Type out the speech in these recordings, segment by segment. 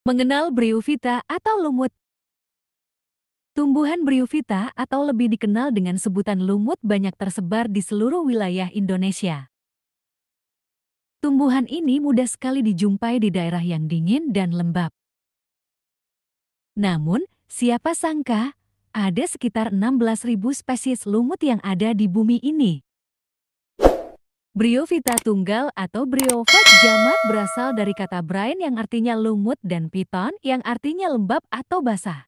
Mengenal Bryophyta atau lumut Tumbuhan Bryophyta atau lebih dikenal dengan sebutan lumut banyak tersebar di seluruh wilayah Indonesia. Tumbuhan ini mudah sekali dijumpai di daerah yang dingin dan lembab. Namun, siapa sangka, ada sekitar 16.000 spesies lumut yang ada di bumi ini. Brio Vita tunggal atau Fat jamat berasal dari kata brain yang artinya lumut dan piton yang artinya lembab atau basah.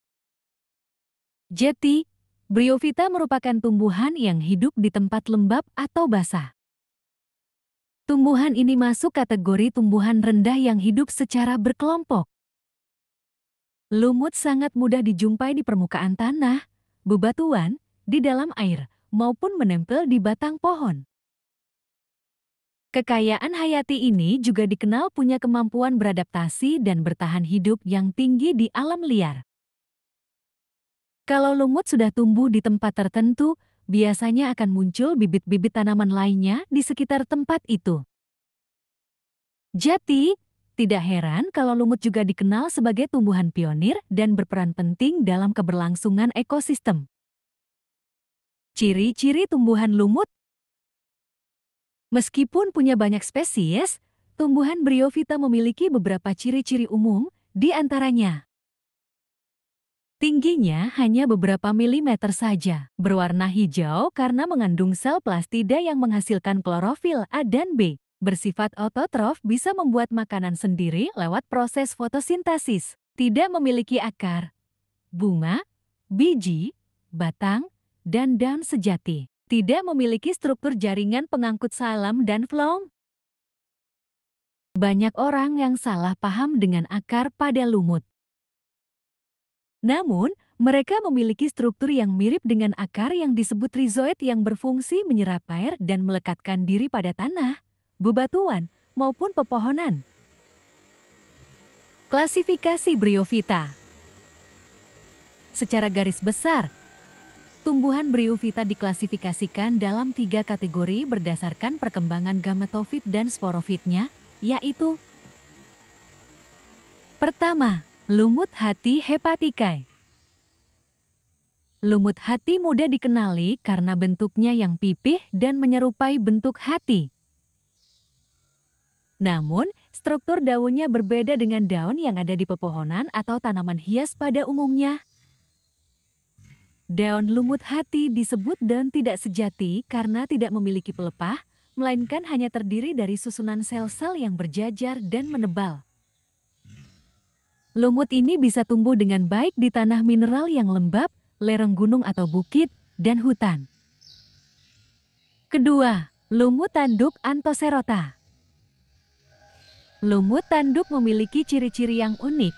Jeti, Vita merupakan tumbuhan yang hidup di tempat lembab atau basah. Tumbuhan ini masuk kategori tumbuhan rendah yang hidup secara berkelompok. Lumut sangat mudah dijumpai di permukaan tanah, bebatuan, di dalam air, maupun menempel di batang pohon. Kekayaan hayati ini juga dikenal punya kemampuan beradaptasi dan bertahan hidup yang tinggi di alam liar. Kalau lumut sudah tumbuh di tempat tertentu, biasanya akan muncul bibit-bibit tanaman lainnya di sekitar tempat itu. Jati, tidak heran kalau lumut juga dikenal sebagai tumbuhan pionir dan berperan penting dalam keberlangsungan ekosistem. Ciri-ciri tumbuhan lumut Meskipun punya banyak spesies, tumbuhan Bryophyta memiliki beberapa ciri-ciri umum, di antaranya Tingginya hanya beberapa milimeter saja, berwarna hijau karena mengandung sel plastida yang menghasilkan klorofil A dan B. Bersifat ototrof bisa membuat makanan sendiri lewat proses fotosintesis, tidak memiliki akar, bunga, biji, batang, dan daun sejati tidak memiliki struktur jaringan pengangkut salam dan flong. Banyak orang yang salah paham dengan akar pada lumut. Namun, mereka memiliki struktur yang mirip dengan akar yang disebut rizoid yang berfungsi menyerap air dan melekatkan diri pada tanah, bebatuan, maupun pepohonan. Klasifikasi Bryophyta Secara garis besar, Tumbuhan Bryophyta diklasifikasikan dalam tiga kategori berdasarkan perkembangan gametofit dan sporofitnya, yaitu Pertama, lumut hati hepatikai. Lumut hati mudah dikenali karena bentuknya yang pipih dan menyerupai bentuk hati. Namun, struktur daunnya berbeda dengan daun yang ada di pepohonan atau tanaman hias pada umumnya, Daun lumut hati disebut daun tidak sejati karena tidak memiliki pelepah, melainkan hanya terdiri dari susunan sel-sel yang berjajar dan menebal. Lumut ini bisa tumbuh dengan baik di tanah mineral yang lembab, lereng gunung atau bukit, dan hutan. Kedua, lumut tanduk antoserota. Lumut tanduk memiliki ciri-ciri yang unik,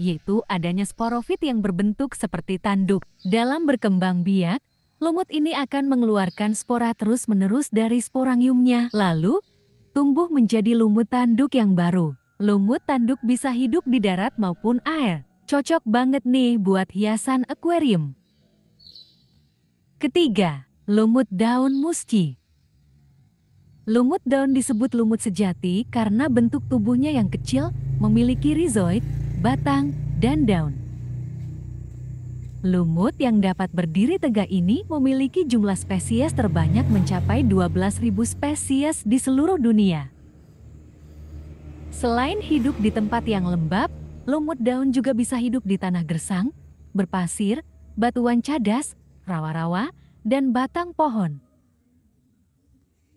yaitu adanya sporofit yang berbentuk seperti tanduk. Dalam berkembang biak, lumut ini akan mengeluarkan spora terus-menerus dari sporangiumnya. Lalu, tumbuh menjadi lumut tanduk yang baru. Lumut tanduk bisa hidup di darat maupun air. Cocok banget nih buat hiasan akuarium. Ketiga, lumut daun musci. Lumut daun disebut lumut sejati karena bentuk tubuhnya yang kecil, memiliki rizoid, batang, dan daun. Lumut yang dapat berdiri tegak ini memiliki jumlah spesies terbanyak mencapai 12.000 spesies di seluruh dunia. Selain hidup di tempat yang lembab, lumut daun juga bisa hidup di tanah gersang, berpasir, batuan cadas, rawa-rawa, dan batang pohon.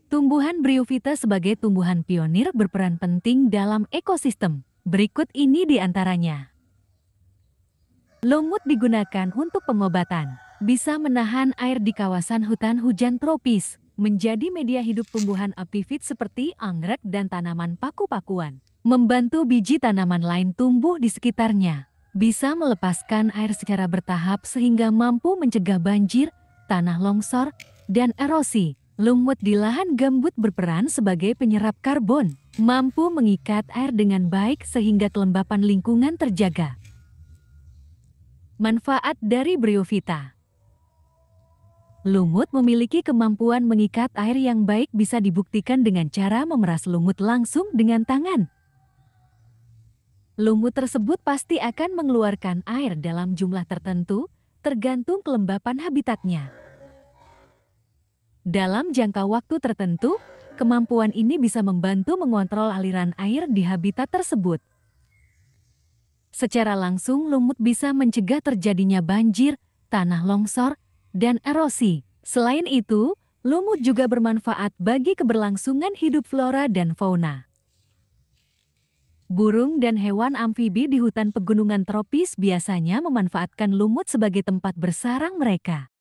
Tumbuhan Bryophyta sebagai tumbuhan pionir berperan penting dalam ekosistem. Berikut ini di antaranya. Lumut digunakan untuk pengobatan, bisa menahan air di kawasan hutan hujan tropis, menjadi media hidup tumbuhan apifit seperti anggrek dan tanaman paku-pakuan, membantu biji tanaman lain tumbuh di sekitarnya, bisa melepaskan air secara bertahap sehingga mampu mencegah banjir, tanah longsor, dan erosi, Lumut di lahan gambut berperan sebagai penyerap karbon, mampu mengikat air dengan baik sehingga kelembapan lingkungan terjaga. Manfaat dari Bryovita Lumut memiliki kemampuan mengikat air yang baik bisa dibuktikan dengan cara memeras lumut langsung dengan tangan. Lumut tersebut pasti akan mengeluarkan air dalam jumlah tertentu, tergantung kelembapan habitatnya. Dalam jangka waktu tertentu, kemampuan ini bisa membantu mengontrol aliran air di habitat tersebut. Secara langsung, lumut bisa mencegah terjadinya banjir, tanah longsor, dan erosi. Selain itu, lumut juga bermanfaat bagi keberlangsungan hidup flora dan fauna. Burung dan hewan amfibi di hutan pegunungan tropis biasanya memanfaatkan lumut sebagai tempat bersarang mereka.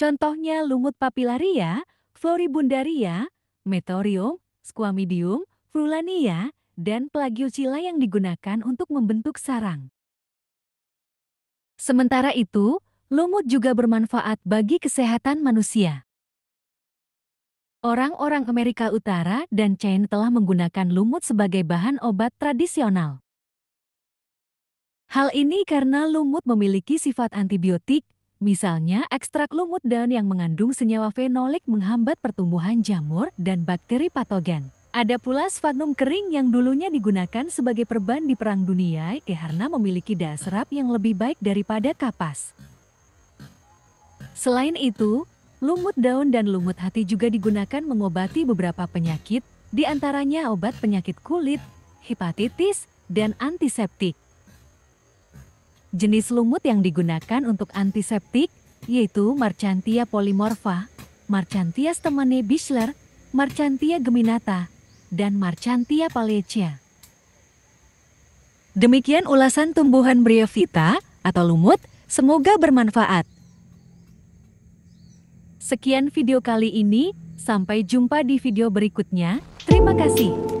Contohnya lumut papilaria, floribundaria, Metorium, squamidium, frulania, dan plagiocila yang digunakan untuk membentuk sarang. Sementara itu, lumut juga bermanfaat bagi kesehatan manusia. Orang-orang Amerika Utara dan China telah menggunakan lumut sebagai bahan obat tradisional. Hal ini karena lumut memiliki sifat antibiotik Misalnya, ekstrak lumut daun yang mengandung senyawa fenolik menghambat pertumbuhan jamur dan bakteri patogen. Ada pula sfagnum kering yang dulunya digunakan sebagai perban di Perang Dunia karena memiliki daya serap yang lebih baik daripada kapas. Selain itu, lumut daun dan lumut hati juga digunakan mengobati beberapa penyakit, diantaranya obat penyakit kulit, hepatitis, dan antiseptik. Jenis lumut yang digunakan untuk antiseptik yaitu Marchantia polymorpha, Marchantia stemene bischler, Marchantia geminata, dan Marchantia palecia. Demikian ulasan tumbuhan Brievita atau lumut, semoga bermanfaat. Sekian video kali ini, sampai jumpa di video berikutnya. Terima kasih.